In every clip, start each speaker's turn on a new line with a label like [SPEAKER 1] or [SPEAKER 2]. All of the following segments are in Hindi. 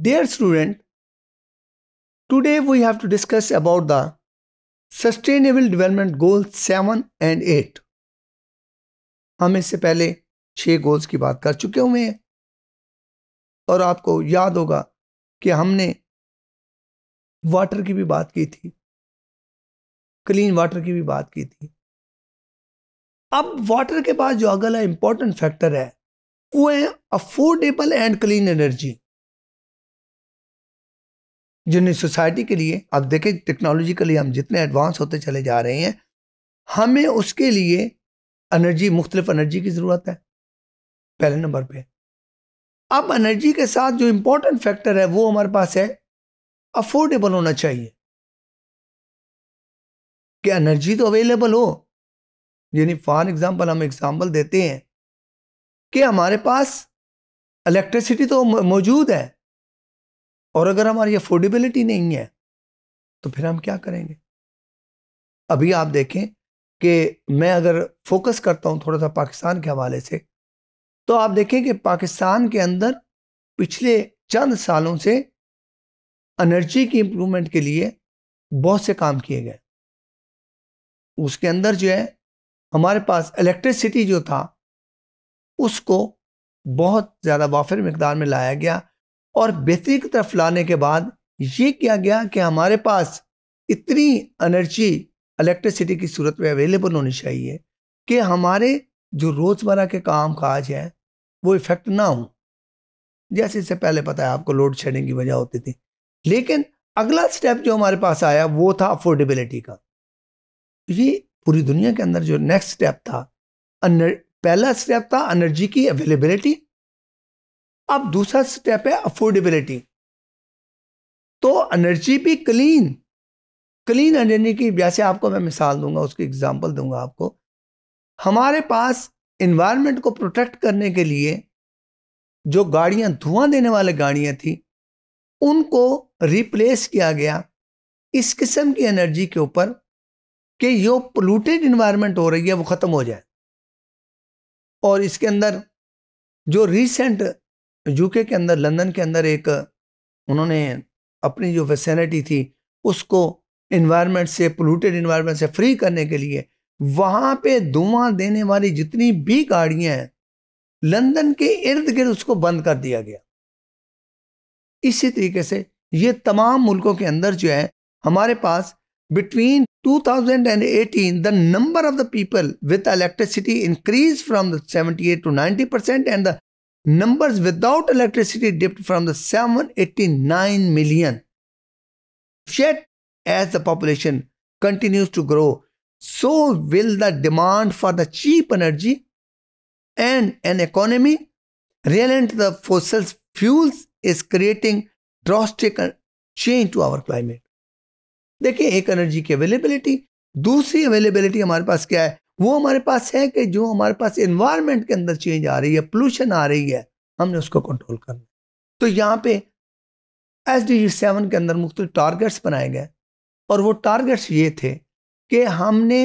[SPEAKER 1] Dear student today we have to discuss about the sustainable Development goal seven and eight हम इससे पहले छह गोल्स की बात कर चुके हुए हैं और आपको याद होगा कि हमने वाटर की भी बात की थी क्लीन वाटर की भी बात की थी अब वाटर के पास जो अगला इंपॉर्टेंट फैक्टर है वो है अफोर्डेबल एंड क्लीन एनर्जी जिन्हें सोसाइटी के लिए अब देखें टेक्नोलॉजिकली हम जितने एडवांस होते चले जा रहे हैं हमें उसके लिए एनर्जी मुख्तलिफ एनर्जी की ज़रूरत है पहले नंबर पे अब एनर्जी के साथ जो इम्पोर्टेंट फैक्टर है वो हमारे पास है अफोर्डेबल होना चाहिए कि एनर्जी तो अवेलेबल हो यानी फॉर एग्जांपल हम एग्जांपल देते हैं कि हमारे पास इलेक्ट्रिसिटी तो मौजूद है और अगर हमारी अफोर्डेबिलिटी नहीं है तो फिर हम क्या करेंगे अभी आप देखें कि मैं अगर फोकस करता हूं थोड़ा सा पाकिस्तान के हवाले से तो आप देखें कि पाकिस्तान के अंदर पिछले चंद सालों से एनर्जी की इम्प्रूवमेंट के लिए बहुत से काम किए गए उसके अंदर जो है हमारे पास इलेक्ट्रिसिटी जो था उसको बहुत ज़्यादा वाफिर मकदार में लाया गया और बेहतरी की तरफ लाने के बाद ये किया गया कि हमारे पास इतनी एनर्जी इलेक्ट्रिसिटी की सूरत में अवेलेबल होनी चाहिए कि हमारे जो रोज़मर्रा के काम काज हैं वो इफ़ेक्ट ना हो जैसे इससे पहले पता है आपको लोड शेडिंग की वजह होती थी लेकिन अगला स्टेप जो हमारे पास आया वो था अफोर्डेबिलिटी का ये पूरी दुनिया के अंदर जो नेक्स्ट स्टेप था पहला स्टेप था एनर्जी की अवेलेबिलिटी अब दूसरा स्टेप है अफोर्डेबिलिटी तो एनर्जी भी क्लीन क्लीन एनर्जी की वैसे आपको मैं मिसाल दूंगा उसकी एग्जांपल दूंगा आपको हमारे पास इन्वायरमेंट को प्रोटेक्ट करने के लिए जो गाड़ियां धुआं देने वाले गाड़ियां थी उनको रिप्लेस किया गया इस किस्म की एनर्जी के ऊपर कि यो पोलूटेड इन्वायरमेंट हो रही है वो ख़त्म हो जाए और इसके अंदर जो रिसेंट यूके के अंदर लंदन के अंदर एक उन्होंने अपनी जो फैसिलिटी थी उसको इन्वायरमेंट से पोलूटेड इन्वायरमेंट से फ्री करने के लिए वहाँ पे धुआं देने वाली जितनी भी गाड़ियाँ हैं लंदन के इर्द गिर्द उसको बंद कर दिया गया इसी तरीके से ये तमाम मुल्कों के अंदर जो है हमारे पास between 2018 the number of the people with electricity increased from 78 to 90 percent and the numbers without electricity dipped from the 789 million. Yet, as the population continues to grow, so will the demand for the cheap energy and an economy reliant on the fossil fuels is creating drastic change to our climate. देखिए एक एनर्जी की अवेलेबिलिटी दूसरी अवेलेबिलिटी हमारे पास क्या है वो हमारे पास है कि जो हमारे पास इन्वायरमेंट के अंदर चेंज आ रही है पोल्यूशन आ रही है हमने उसको कंट्रोल करना है तो यहाँ पे एस डी जी सेवन के अंदर मुख्तु टारगेट्स बनाए गए और वो टारगेट्स ये थे कि हमने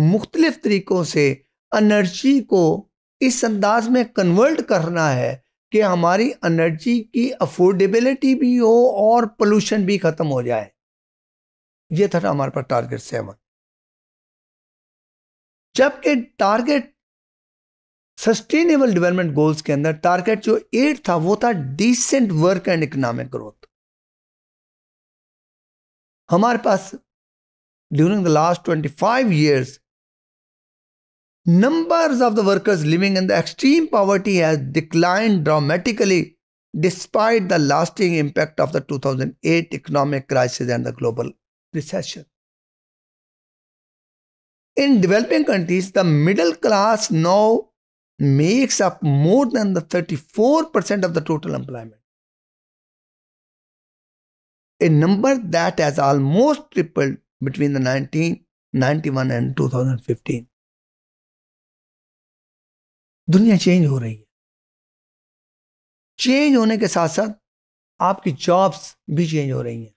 [SPEAKER 1] मुख्तलिफ तरीक़ों से एनर्जी को इस अंदाज में कन्वर्ट करना है कि हमारी एनर्जी की अफोर्डेबिलिटी भी हो और पोल्यूशन भी ख़त्म हो जाए ये था हमारे पास टारगेट सेवन जबकि टारगेट सस्टेनेबल डेवलपमेंट गोल्स के अंदर टारगेट जो एट था वो था decent work and economic growth हमारे पास during the last twenty five years number of the workers living in the extreme poverty has decline dramatically despite the lasting impact of the two thousand eight economic crisis and the global recession In developing countries, the middle class now makes up more than the 34% of the total employment. A number that has almost tripled between the 1991 and 2015. दुनिया चेंज हो रही है चेंज होने के साथ साथ आपकी जॉब्स भी चेंज हो रही हैं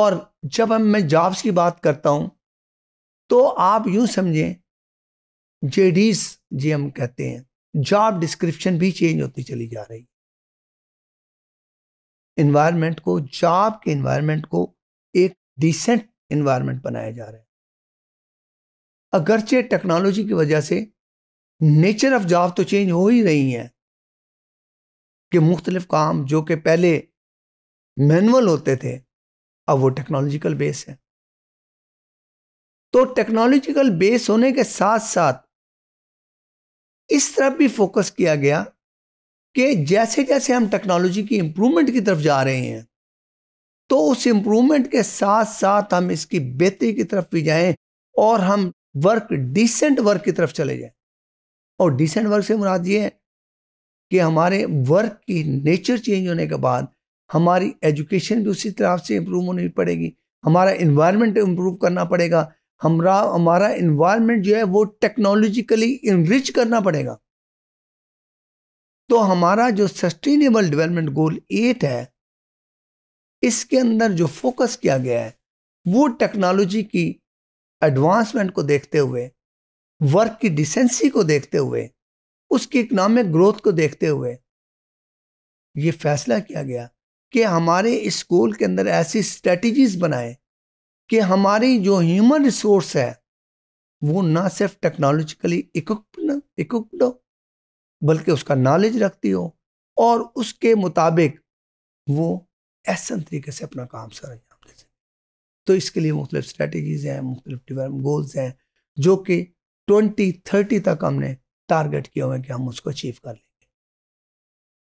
[SPEAKER 1] और जब हम मैं जॉब्स की बात करता हूं तो आप यूं समझें जेडीज जी हम कहते हैं जॉब डिस्क्रिप्शन भी चेंज होती चली जा रही इन्वायरमेंट को जॉब के इन्वायरमेंट को एक डिसेंट इन्वायरमेंट बनाया जा रहा है अगरचे टेक्नोलॉजी की वजह से नेचर ऑफ जॉब तो चेंज हो ही रही हैं कि मुख्तलिफ काम जो कि पहले मैनुअल होते थे अब वो टेक्नोलॉजिकल बेस है तो टेक्नोलॉजिकल बेस होने के साथ साथ इस तरफ भी फोकस किया गया कि जैसे जैसे हम टेक्नोलॉजी की इम्प्रूवमेंट की तरफ जा रहे हैं तो उस इम्प्रूवमेंट के साथ साथ हम इसकी बेहतरी की तरफ भी जाएं और हम वर्क डिसेंट वर्क की तरफ चले जाएं और डिसेंट वर्क से मुराद ये है कि हमारे वर्क की नेचर चेंज होने के बाद हमारी एजुकेशन भी उसी तरह से इम्प्रूव होनी पड़ेगी हमारा इन्वायरमेंट इम्प्रूव करना पड़ेगा हमारा हमारा इन्वायरमेंट जो है वो टेक्नोलॉजिकली इनरिच करना पड़ेगा तो हमारा जो सस्टेनेबल डेवलपमेंट गोल एट है इसके अंदर जो फोकस किया गया है वो टेक्नोलॉजी की एडवांसमेंट को देखते हुए वर्क की डिसेंसी को देखते हुए उसकी इकनॉमिक ग्रोथ को देखते हुए ये फैसला किया गया कि हमारे इस गोल के अंदर ऐसी स्ट्रेटजीज बनाएं कि हमारी जो ह्यूमन रिसोर्स है वो ना सिर्फ टेक्नोलॉजिकली इक्विप्ड हो बल्कि उसका नॉलेज रखती हो और उसके मुताबिक वो ऐसा तरीके से अपना काम सर अंजाम दे सके तो इसके लिए मुख्तलिफ स्ट्रेटजीज हैं मुख्तलिफ डिवेलप गोल्स हैं जो कि ट्वेंटी थर्टी तक हमने टारगेट किए हुए हैं कि हम उसको अचीव कर लें